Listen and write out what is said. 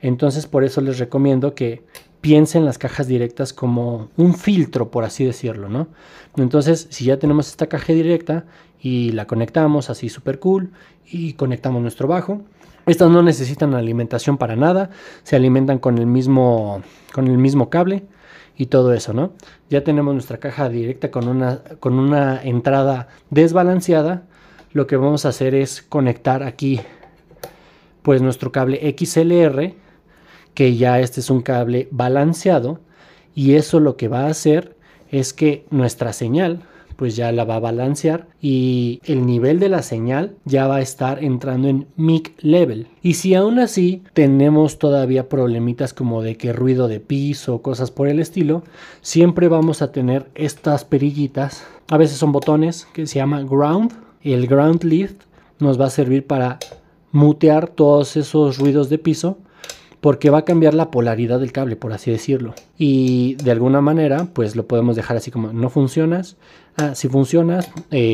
Entonces por eso les recomiendo que piensen las cajas directas como un filtro, por así decirlo, ¿no? Entonces, si ya tenemos esta caja directa y la conectamos así súper cool y conectamos nuestro bajo, estas no necesitan alimentación para nada, se alimentan con el mismo, con el mismo cable y todo eso, ¿no? Ya tenemos nuestra caja directa con una, con una entrada desbalanceada. Lo que vamos a hacer es conectar aquí pues nuestro cable XLR que ya este es un cable balanceado y eso lo que va a hacer es que nuestra señal pues ya la va a balancear y el nivel de la señal ya va a estar entrando en mic level. Y si aún así tenemos todavía problemitas como de que ruido de piso, cosas por el estilo, siempre vamos a tener estas perillitas. A veces son botones que se llama ground. El ground lift nos va a servir para mutear todos esos ruidos de piso porque va a cambiar la polaridad del cable, por así decirlo. Y de alguna manera, pues lo podemos dejar así como no funcionas, ah, si funcionas, eh,